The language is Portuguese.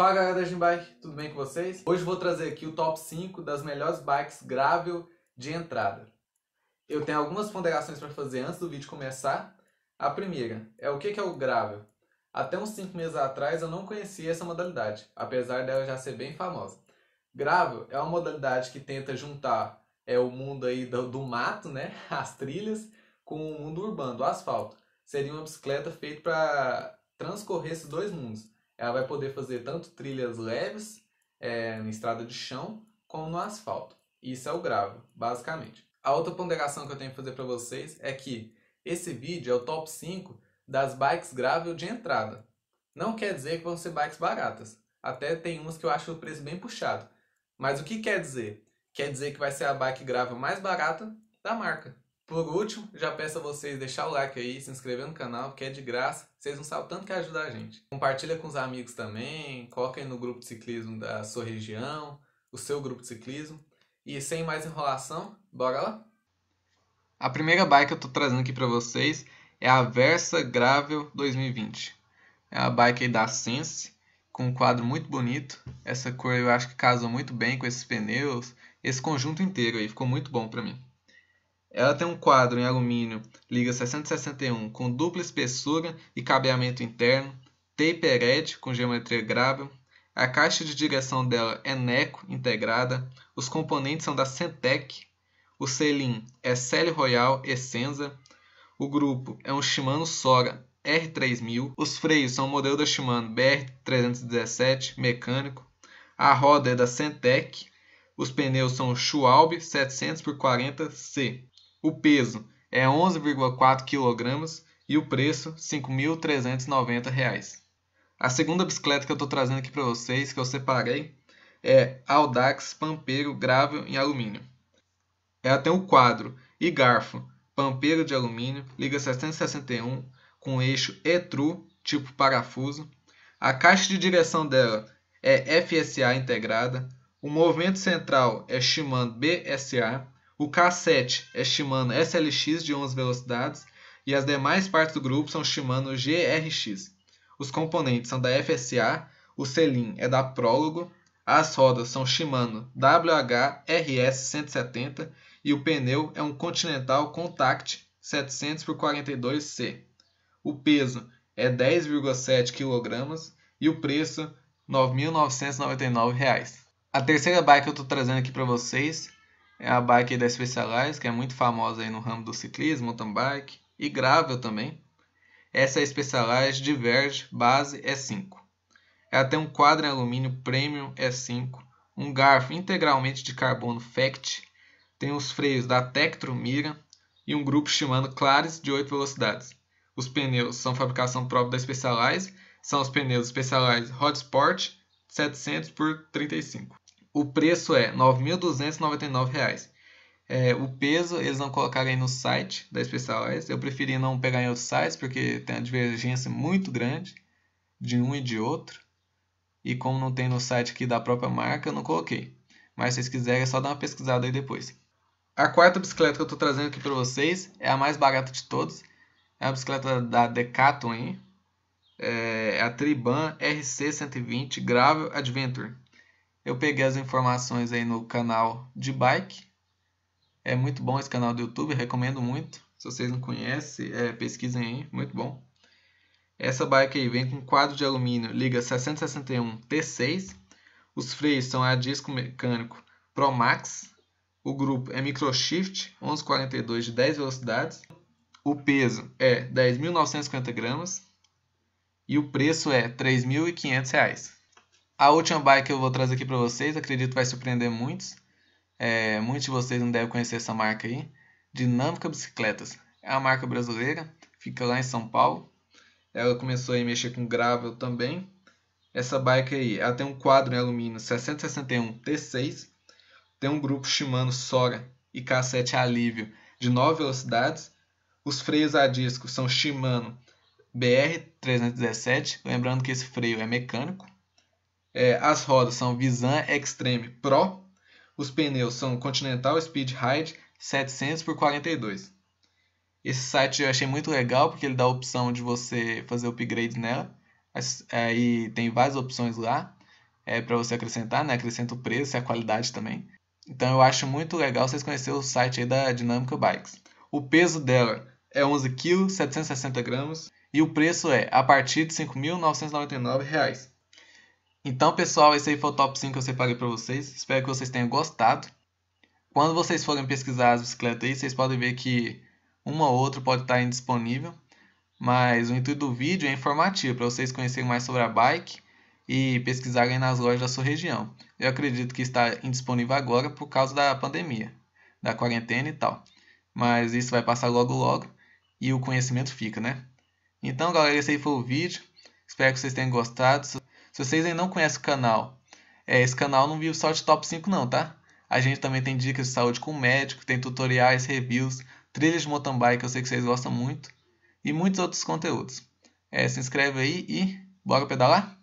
Fala galera da Gymbike, tudo bem com vocês? Hoje vou trazer aqui o top 5 das melhores bikes gravel de entrada. Eu tenho algumas ponderações para fazer antes do vídeo começar. A primeira é o que é o gravel. Até uns 5 meses atrás eu não conhecia essa modalidade, apesar dela já ser bem famosa. Gravel é uma modalidade que tenta juntar é o mundo aí do, do mato, né, as trilhas, com o mundo urbano, o asfalto. Seria uma bicicleta feita para transcorrer esses dois mundos ela vai poder fazer tanto trilhas leves é, na estrada de chão como no asfalto. Isso é o gravo, basicamente. A outra ponderação que eu tenho que fazer para vocês é que esse vídeo é o top 5 das bikes gravel de entrada. Não quer dizer que vão ser bikes baratas. Até tem umas que eu acho o preço bem puxado. Mas o que quer dizer? Quer dizer que vai ser a bike gravel mais barata da marca. Por último, já peço a vocês deixar o like aí, se inscrever no canal, que é de graça. Vocês não sabem o tanto que ajuda a gente. Compartilha com os amigos também, aí no grupo de ciclismo da sua região, o seu grupo de ciclismo. E sem mais enrolação, bora lá? A primeira bike que eu estou trazendo aqui para vocês é a Versa Gravel 2020. É a bike da Sense, com um quadro muito bonito. Essa cor eu acho que casa muito bem com esses pneus, esse conjunto inteiro aí, ficou muito bom para mim. Ela tem um quadro em alumínio liga 661 com dupla espessura e cabeamento interno, taper edge com geometria grável, a caixa de direção dela é Neco integrada, os componentes são da Centec, o selim é Célio Royal Essenza, o grupo é um Shimano Sora R3000, os freios são o modelo da Shimano BR317 mecânico, a roda é da Centec, os pneus são Schwalbe 700x40C. O peso é 11,4 kg e o preço R$ 5.390. A segunda bicicleta que eu estou trazendo aqui para vocês, que eu separei, é Audax Pampeiro Grável em Alumínio. Ela tem o quadro e garfo Pampeiro de alumínio, liga 761, com eixo E-TRU, tipo parafuso. A caixa de direção dela é FSA integrada. O movimento central é Shimano BSA o K7 é Shimano SLX de 11 velocidades e as demais partes do grupo são Shimano GRX. Os componentes são da FSA, o selim é da Prólogo, as rodas são Shimano WHRS 170 e o pneu é um Continental Contact 700x42C. O peso é 10,7 kg e o preço R$ 9.999. A terceira bike que eu estou trazendo aqui para vocês é a bike da Specialized, que é muito famosa aí no ramo do ciclismo, mountain bike e gravel também. Essa é a Specialized Diverge Base E5. Ela tem um quadro em alumínio Premium E5, um garfo integralmente de carbono FACT, tem os freios da Tektro Mira e um grupo Shimano Clares de 8 velocidades. Os pneus são fabricação própria da Specialized, são os pneus Specialized Hot Sport 700 por 35. O preço é R$ 9.299. É, o peso eles não colocaram aí no site da Specialized. Eu preferi não pegar em outros sites porque tem uma divergência muito grande de um e de outro. E como não tem no site aqui da própria marca, eu não coloquei. Mas se vocês quiserem é só dar uma pesquisada aí depois. A quarta bicicleta que eu estou trazendo aqui para vocês é a mais barata de todas. É a bicicleta da Decathlon, é, é a Triban RC120 Gravel Adventure. Eu peguei as informações aí no canal de bike. É muito bom esse canal do YouTube, recomendo muito. Se vocês não conhecem, é, pesquisem aí, muito bom. Essa bike aí vem com quadro de alumínio liga 661 T6. Os freios são a disco mecânico Pro Max. O grupo é Microshift 1142 de 10 velocidades. O peso é 10.950 gramas. E o preço é R$ 3.500. A última bike que eu vou trazer aqui para vocês, acredito que vai surpreender muitos. É, muitos de vocês não devem conhecer essa marca aí. Dinâmica Bicicletas. É uma marca brasileira, fica lá em São Paulo. Ela começou a mexer com gravel também. Essa bike aí, ela tem um quadro em alumínio 661 T6. Tem um grupo Shimano Sora e K7 Alívio de 9 velocidades. Os freios a disco são Shimano BR317. Lembrando que esse freio é mecânico. É, as rodas são Visan Extreme Pro. Os pneus são Continental Speed Ride 700 por 42. Esse site eu achei muito legal porque ele dá a opção de você fazer upgrade nela. Aí tem várias opções lá é, para você acrescentar, né? Acrescenta o preço e a qualidade também. Então eu acho muito legal vocês conhecerem o site da Dinâmica Bikes. O peso dela é 11 kg, 760 gramas e o preço é a partir de R$ 5.999. Então, pessoal, esse aí foi o top 5 que eu separei para vocês. Espero que vocês tenham gostado. Quando vocês forem pesquisar as bicicletas aí, vocês podem ver que uma ou outra pode estar tá indisponível. Mas o intuito do vídeo é informativo, para vocês conhecerem mais sobre a bike e pesquisarem nas lojas da sua região. Eu acredito que está indisponível agora por causa da pandemia, da quarentena e tal. Mas isso vai passar logo logo e o conhecimento fica, né? Então, galera, esse aí foi o vídeo. Espero que vocês tenham gostado. Se vocês ainda não conhecem o canal, é, esse canal não vive só de top 5 não, tá? A gente também tem dicas de saúde com médico, tem tutoriais, reviews, trilhas de mountain bike, eu sei que vocês gostam muito, e muitos outros conteúdos. É, se inscreve aí e bora pedalar?